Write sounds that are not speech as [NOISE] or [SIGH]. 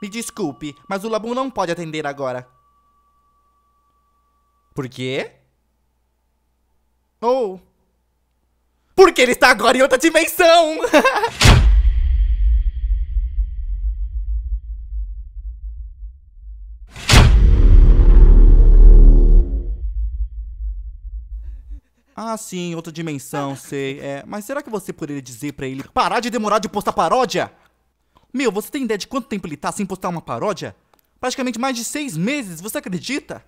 Me desculpe, mas o Labu não pode atender agora. Por quê? Ou. Oh. Porque ele está agora em outra dimensão! [LAUGHS] Ah, sim, outra dimensão, sei. É, mas será que você poderia dizer para ele parar de demorar de postar paródia? Meu, você tem ideia de quanto tempo ele tá sem postar uma paródia? Praticamente mais de seis meses, você acredita?